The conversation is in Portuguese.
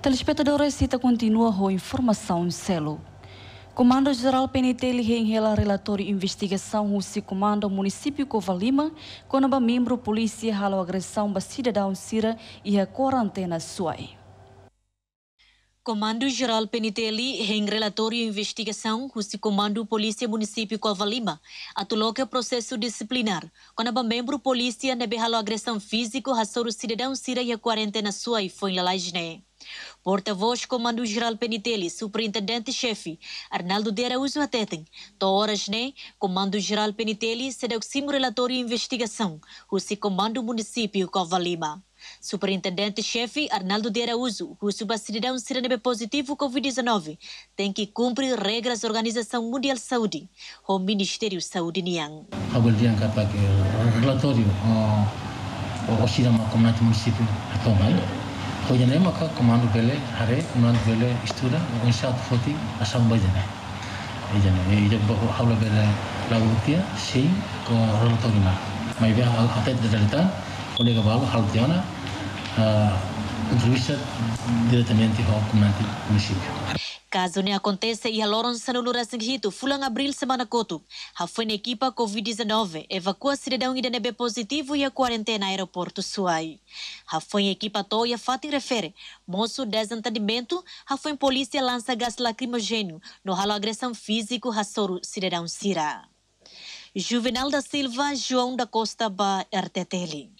Telespectadores, cita continua com informação em selo. Comando-Geral PNT reenrela relatório e investigação o se comando município Covalima, quando membro polícia ralo agressão a cidadão Sira e a quarentena suai. Comando-Geral PNTL, em relatório e investigação, o Comando Polícia Município Covalima, atulou que processo disciplinar, quando o membro polícia nebehalo agressão física, o cidadão Cira e a quarentena sua e foi em Lalajné. Porta-voz Comando-Geral PNTL, Superintendente-Chefe Arnaldo de Araújo Ateten, horas né, Comando-Geral PNTL, cedeu-se relatório e investigação, o Comando Município Covalima. Superintendente-chefe Arnaldo de Araújo, que o bacidadão positivo Covid-19 tem que cumprir regras da Organização Mundial de Saúde, o Ministério da Saúde Niang. Agora é é que o relatório ao Sidama Comunidade Município Atomai, Hoje maka komando bele hare comando bele estuda o organisat foti a asam bajana. Ejana, ejak bahwa haula bele lagu com sei ko relatorina. Mai bia hal hatet dalita, kolega balu hal tiana a ah, entrevista diretamente ao comandante do município. Caso não aconteça e a se no lugar seguido, fulan abril semana coto. A foi na equipa Covid-19, evacua cidadão IDNB positivo e a quarentena aeroporto Suai. A foi equipa toia fati refere, moço desentendimento, a foi polícia lança gás lacrimogênio, no ralo agressão físico, a cidadão Sirá. Juvenal da Silva, João da Costa, Ba, RTTL.